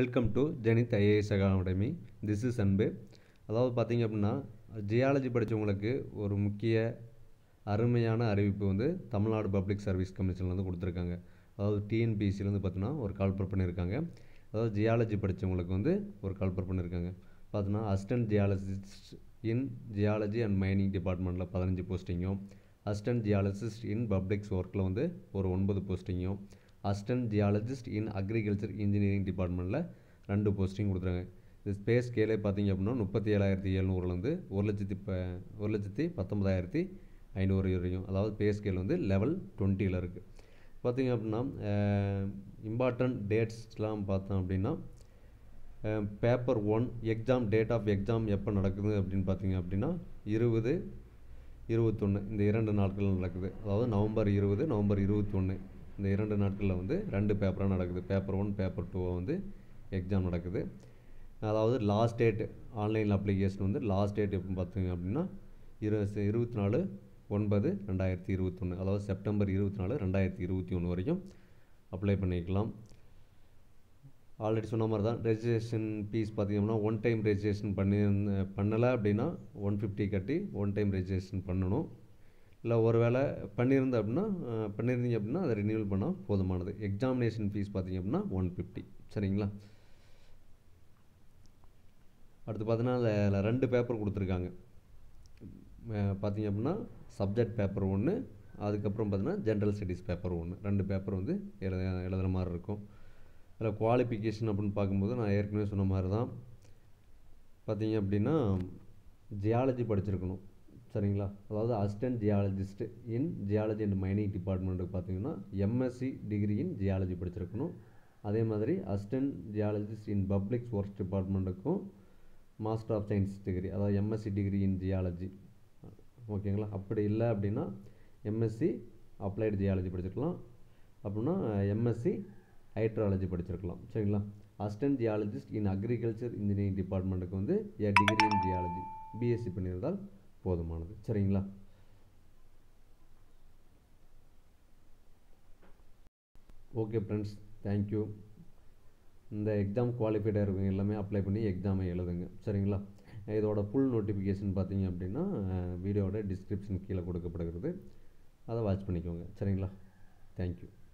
welcome to Zenith IAS academy this is Anbu அதாவது பார்த்திங்க அப்படின்னா ஜியாலஜி படித்தவங்களுக்கு ஒரு முக்கிய அருமையான அறிவிப்பு வந்து தமிழ்நாடு பப்ளிக் சர்வீஸ் கமிஷன்லேருந்து கொடுத்துருக்காங்க அதாவது டிஎன்பிசிலேருந்து பார்த்தோன்னா ஒரு கால்பர் பண்ணியிருக்காங்க அதாவது ஜியாலஜி படித்தவங்களுக்கு வந்து ஒரு கால்பர் பண்ணியிருக்காங்க பார்த்தோன்னா assistant geologist in geology and mining டிபார்ட்மெண்ட்டில் பதினஞ்சு போஸ்டிங்கும் அசிஸ்டன்ட் ஜியாலஜிஸ்ட் இன் பப்ளிக்ஸ் ஒர்க்கில் வந்து ஒரு ஒன்பது போஸ்டிங்கும் assistant geologist in agriculture engineering டிபார்ட்மெண்ட்டில் ரெண்டு போஸ்டிங் கொடுத்துருக்காங்க இந்த ஸ்பேஸ் ஸ்கேலே பார்த்திங்க அப்படின்னா முப்பத்தி ஏழாயிரத்தி எழுநூறுலேருந்து ஒரு லட்சத்தி இப்போ ஒரு லட்சத்தி பத்தொம்பதாயிரத்தி ஐநூறு வரைக்கும் அதாவது பே ஸ்கேல் வந்து லெவல் டுவெண்ட்டியில் இருக்குது பார்த்திங்க அப்படின்னா இம்பார்ட்டண்ட் டேட்ஸ்லாம் பார்த்தோம் அப்படின்னா paper one exam date of exam எப்போ நடக்குது அப்படின்னு பார்த்திங்க அப்படின்னா இருபது இருபத்தொன்று இந்த இரண்டு நாட்கள் நடக்குது அதாவது நவம்பர் இருபது நவம்பர் இருபத்தொன்று இந்த இரண்டு நாட்களில் வந்து ரெண்டு பேப்பராக நடக்குது பேப்பர் ஒன் பேப்பர் டூவை வந்து எக்ஸாம் நடக்குது அதாவது லாஸ்ட் டேட் ஆன்லைன் அப்ளிகேஷன் வந்து லாஸ்ட் டேட் எப்போ பார்த்தீங்க அப்படின்னா இரு இருபத்தி நாலு ஒன்பது ரெண்டாயிரத்தி இருபத்தொன்று அதாவது செப்டம்பர் இருபத்தி நாலு ரெண்டாயிரத்தி இருபத்தி ஒன்று வரைக்கும் அப்ளை பண்ணிக்கலாம் ஆல்ரெடி சொன்ன மாதிரி தான் ரெஜிஸ்ட்ரேஷன் ஃபீஸ் அப்படின்னா ஒன் டைம் ரெஜிஸ்ட்ரேஷன் பண்ணி பண்ணலை அப்படின்னா ஒன் ஃபிஃப்டி கட்டி ஒன் டைம் ரெஜிஸ்ட்ரேஷன் பண்ணணும் இல்லை ஒரு வேளை பண்ணியிருந்த அப்படின்னா பண்ணியிருந்தீங்க அப்படின்னா அதை ரினியூவல் பண்ணால் போதுமானது எக்ஸாமினேஷன் ஃபீஸ் பார்த்தீங்க அப்படின்னா ஒன் ஃபிஃப்டி சரிங்களா அடுத்து பார்த்தீங்கன்னா அதில் ரெண்டு பேப்பர் கொடுத்துருக்காங்க பார்த்தீங்க அப்படின்னா சப்ஜெக்ட் பேப்பர் ஒன்று அதுக்கப்புறம் பார்த்தீங்கன்னா ஜென்ரல் ஸ்டடீஸ் பேப்பர் ஒன்று ரெண்டு பேப்பர் வந்து எழுத எழுதுகிற மாதிரி இருக்கும் அதில் குவாலிஃபிகேஷன் அப்படின்னு பார்க்கும்போது நான் ஏற்கனவே சொன்ன மாதிரி தான் பார்த்தீங்க அப்படின்னா ஜியாலஜி படிச்சிருக்கணும் சரிங்களா அதாவது assistant geologist in geology and mining டிபார்ட்மெண்ட்டுக்கு பார்த்தீங்கன்னா எம்எஸ்சி டிகிரி இன் ஜியாலஜி படிச்சிருக்கணும் அதே மாதிரி assistant geologist in public works டிபார்ட்மெண்ட்டுக்கும் மாஸ்டர் ஆஃப் சயின்ஸ் டிகிரி அதாவது எம்எஸ்சி டிகிரி இன் ஜியாலஜி ஓகேங்களா அப்படி இல்லை அப்படின்னா எம்எஸ்சி அப்ளைடு ஜியாலஜி படிச்சிருக்கலாம் அப்படின்னா எம்எஸ்சி ஹைட்ராலஜி படிச்சிருக்கலாம் சரிங்களா assistant geologist in agriculture engineering டிபார்ட்மெண்ட்டுக்கு வந்து a degree in geology BSc பண்ணியிருந்தால் போதுமானது சரிங்களா ஓகே ஃப்ரெண்ட்ஸ் தேங்க்யூ இந்த எக்ஸாம் குவாலிஃபைடாக இருக்கவங்க எல்லாமே அப்ளை பண்ணி எக்ஸாமை எழுதுங்க சரிங்களா இதோட ஃபுல் நோட்டிஃபிகேஷன் பார்த்தீங்க அப்படின்னா வீடியோட டிஸ்கிரிப்ஷன் கீழே கொடுக்கப்படுகிறது அதை வாட்ச் பண்ணிக்கோங்க சரிங்களா தேங்க்யூ